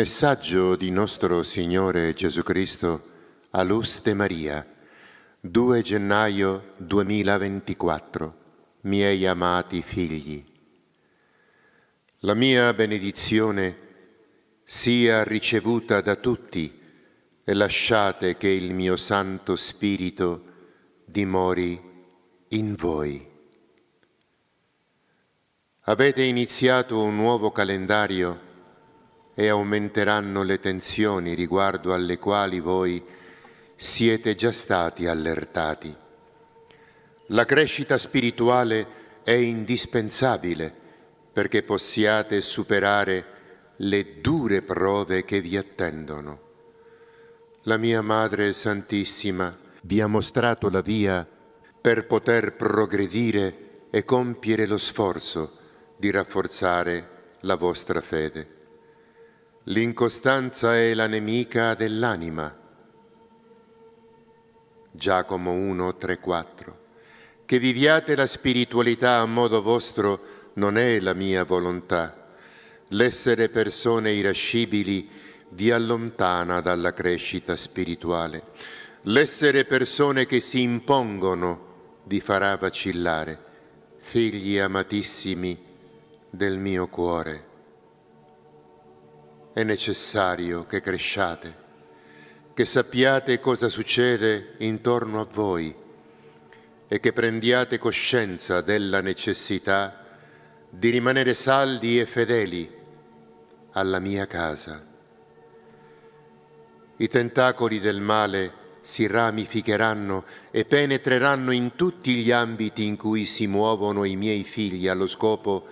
Messaggio di nostro Signore Gesù Cristo a Luz de Maria, 2 gennaio 2024, miei amati figli. La mia benedizione sia ricevuta da tutti e lasciate che il mio Santo Spirito dimori in voi. Avete iniziato un nuovo calendario e aumenteranno le tensioni riguardo alle quali voi siete già stati allertati. La crescita spirituale è indispensabile perché possiate superare le dure prove che vi attendono. La mia Madre Santissima vi ha mostrato la via per poter progredire e compiere lo sforzo di rafforzare la vostra fede. L'incostanza è la nemica dell'anima. Giacomo 1, 3, 4 Che viviate la spiritualità a modo vostro non è la mia volontà. L'essere persone irascibili vi allontana dalla crescita spirituale. L'essere persone che si impongono vi farà vacillare. Figli amatissimi del mio cuore è necessario che cresciate, che sappiate cosa succede intorno a voi e che prendiate coscienza della necessità di rimanere saldi e fedeli alla mia casa. I tentacoli del male si ramificheranno e penetreranno in tutti gli ambiti in cui si muovono i miei figli allo scopo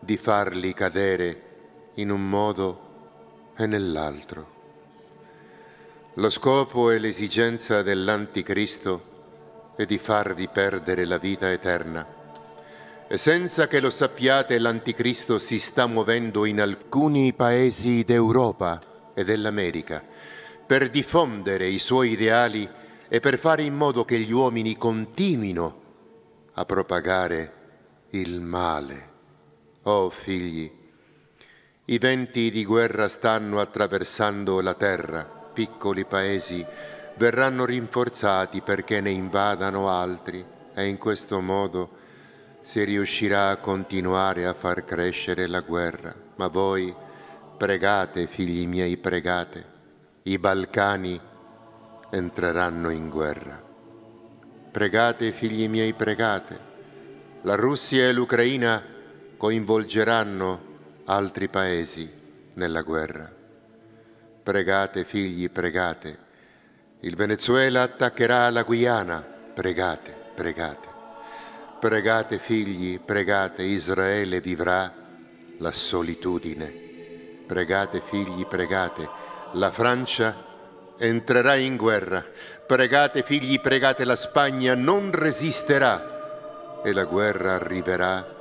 di farli cadere in un modo e nell'altro. Lo scopo e l'esigenza dell'anticristo è di farvi perdere la vita eterna. E senza che lo sappiate, l'anticristo si sta muovendo in alcuni paesi d'Europa e dell'America per diffondere i suoi ideali e per fare in modo che gli uomini continuino a propagare il male. Oh figli, i venti di guerra stanno attraversando la terra, piccoli paesi verranno rinforzati perché ne invadano altri e in questo modo si riuscirà a continuare a far crescere la guerra. Ma voi pregate, figli miei, pregate, i Balcani entreranno in guerra. Pregate, figli miei, pregate. La Russia e l'Ucraina coinvolgeranno altri paesi nella guerra. Pregate figli, pregate. Il Venezuela attaccherà la Guyana, pregate, pregate. Pregate figli, pregate, Israele vivrà la solitudine. Pregate figli, pregate, la Francia entrerà in guerra. Pregate figli, pregate, la Spagna non resisterà e la guerra arriverà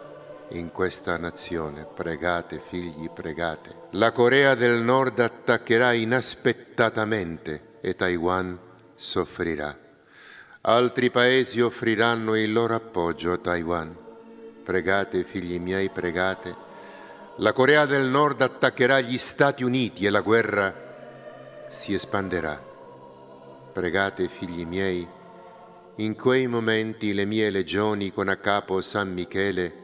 in questa nazione. Pregate figli, pregate. La Corea del Nord attaccherà inaspettatamente e Taiwan soffrirà. Altri paesi offriranno il loro appoggio a Taiwan. Pregate figli miei, pregate. La Corea del Nord attaccherà gli Stati Uniti e la guerra si espanderà. Pregate figli miei, in quei momenti le mie legioni con a capo San Michele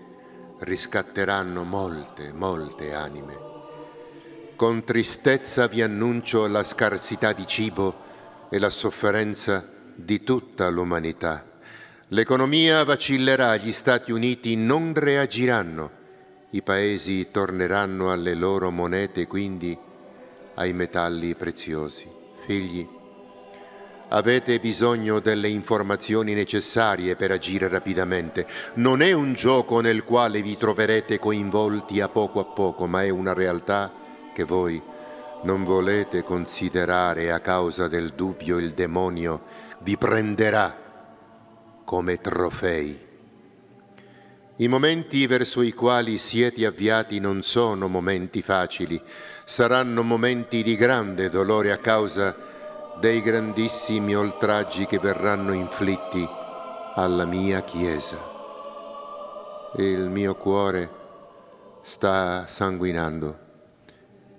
riscatteranno molte, molte anime. Con tristezza vi annuncio la scarsità di cibo e la sofferenza di tutta l'umanità. L'economia vacillerà, gli Stati Uniti non reagiranno, i paesi torneranno alle loro monete, quindi ai metalli preziosi. Figli, avete bisogno delle informazioni necessarie per agire rapidamente. Non è un gioco nel quale vi troverete coinvolti a poco a poco, ma è una realtà che voi non volete considerare a causa del dubbio il demonio vi prenderà come trofei. I momenti verso i quali siete avviati non sono momenti facili, saranno momenti di grande dolore a causa di dei grandissimi oltraggi che verranno inflitti alla mia Chiesa. il mio cuore sta sanguinando.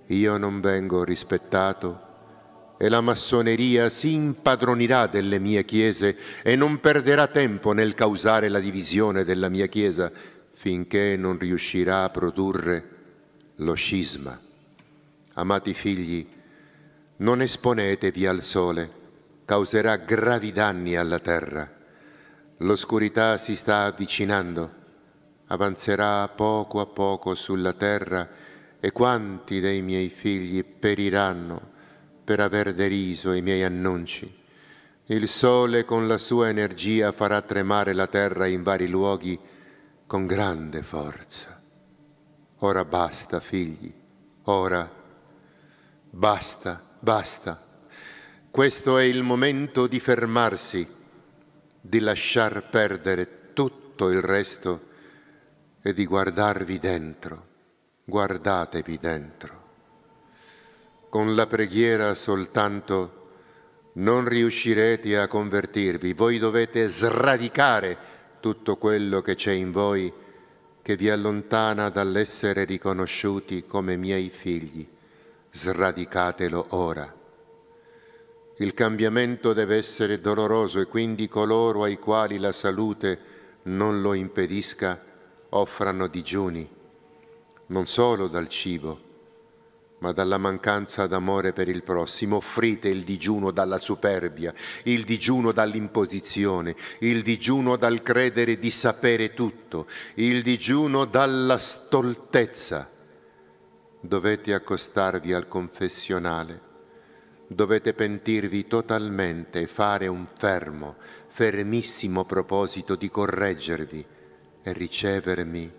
Io non vengo rispettato e la massoneria si impadronirà delle mie chiese e non perderà tempo nel causare la divisione della mia chiesa finché non riuscirà a produrre lo scisma. Amati figli, non esponetevi al sole, causerà gravi danni alla terra. L'oscurità si sta avvicinando, avanzerà poco a poco sulla terra e quanti dei miei figli periranno per aver deriso i miei annunci. Il sole con la sua energia farà tremare la terra in vari luoghi con grande forza. Ora basta, figli, ora basta basta. Questo è il momento di fermarsi, di lasciar perdere tutto il resto e di guardarvi dentro. Guardatevi dentro. Con la preghiera soltanto non riuscirete a convertirvi, voi dovete sradicare tutto quello che c'è in voi che vi allontana dall'essere riconosciuti come miei figli sradicatelo ora. Il cambiamento deve essere doloroso e quindi coloro ai quali la salute non lo impedisca offrano digiuni, non solo dal cibo, ma dalla mancanza d'amore per il prossimo. Offrite il digiuno dalla superbia, il digiuno dall'imposizione, il digiuno dal credere di sapere tutto, il digiuno dalla stoltezza dovete accostarvi al confessionale, dovete pentirvi totalmente e fare un fermo, fermissimo proposito di correggervi e ricevermi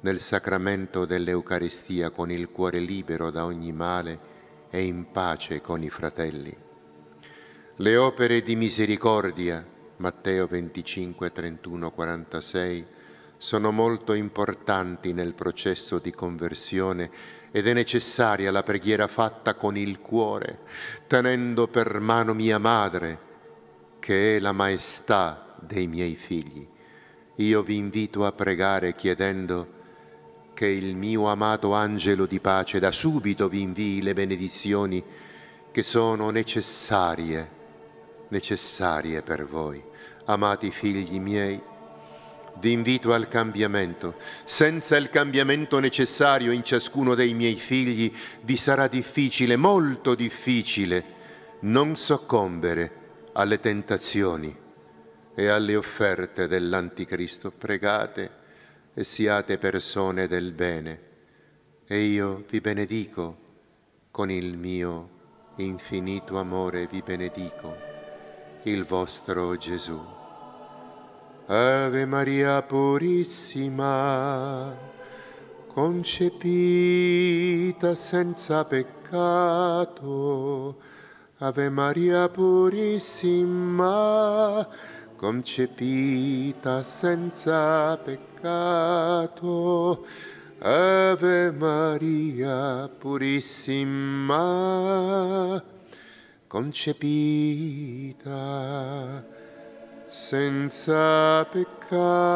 nel sacramento dell'Eucaristia con il cuore libero da ogni male e in pace con i fratelli. Le opere di misericordia, Matteo 25, 31, 46, sono molto importanti nel processo di conversione ed è necessaria la preghiera fatta con il cuore, tenendo per mano mia madre, che è la maestà dei miei figli. Io vi invito a pregare chiedendo che il mio amato angelo di pace da subito vi invii le benedizioni che sono necessarie, necessarie per voi, amati figli miei vi invito al cambiamento. Senza il cambiamento necessario in ciascuno dei miei figli vi sarà difficile, molto difficile, non soccombere alle tentazioni e alle offerte dell'anticristo. Pregate e siate persone del bene. E io vi benedico con il mio infinito amore, vi benedico, il vostro Gesù. Ave Maria Purissima, concepita senza peccato. Ave Maria Purissima, concepita senza peccato. Ave Maria Purissima, concepita senza peccato.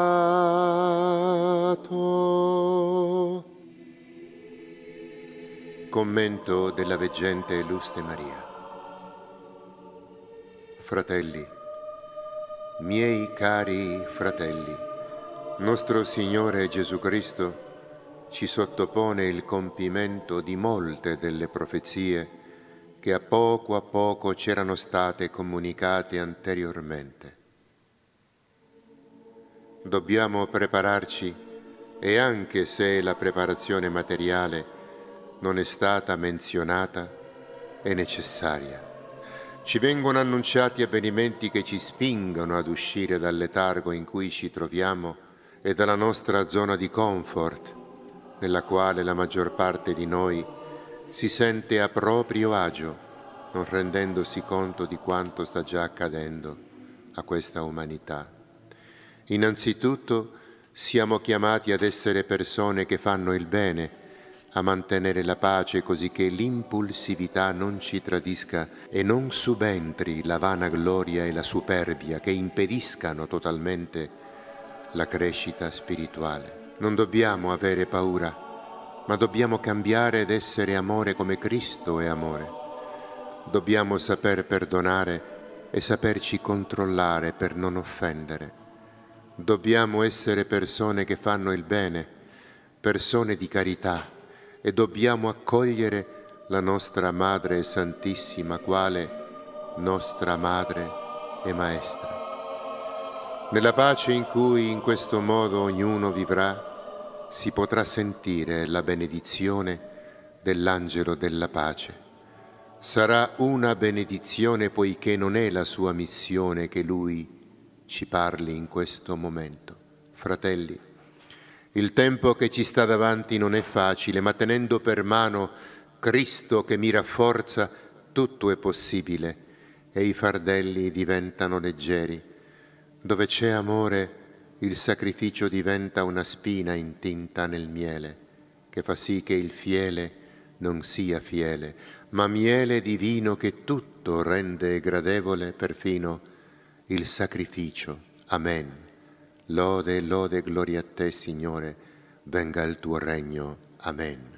Commento della veggente Luste Maria. Fratelli, miei cari fratelli, nostro Signore Gesù Cristo ci sottopone il compimento di molte delle profezie che a poco a poco c'erano state comunicate anteriormente dobbiamo prepararci e anche se la preparazione materiale non è stata menzionata, è necessaria. Ci vengono annunciati avvenimenti che ci spingono ad uscire dal letargo in cui ci troviamo e dalla nostra zona di comfort, nella quale la maggior parte di noi si sente a proprio agio, non rendendosi conto di quanto sta già accadendo a questa umanità. Innanzitutto siamo chiamati ad essere persone che fanno il bene, a mantenere la pace così che l'impulsività non ci tradisca e non subentri la vana gloria e la superbia che impediscano totalmente la crescita spirituale. Non dobbiamo avere paura, ma dobbiamo cambiare ed essere amore come Cristo è amore. Dobbiamo saper perdonare e saperci controllare per non offendere dobbiamo essere persone che fanno il bene, persone di carità e dobbiamo accogliere la nostra Madre Santissima, quale nostra Madre e Maestra. Nella pace in cui in questo modo ognuno vivrà, si potrà sentire la benedizione dell'angelo della pace. Sarà una benedizione poiché non è la sua missione che lui ci parli in questo momento. Fratelli, il tempo che ci sta davanti non è facile, ma tenendo per mano Cristo che mi rafforza, tutto è possibile e i fardelli diventano leggeri. Dove c'è amore, il sacrificio diventa una spina intinta nel miele, che fa sì che il fiele non sia fiele, ma miele divino che tutto rende gradevole perfino il sacrificio. Amen. Lode, lode, gloria a te, Signore. Venga il tuo regno. Amen.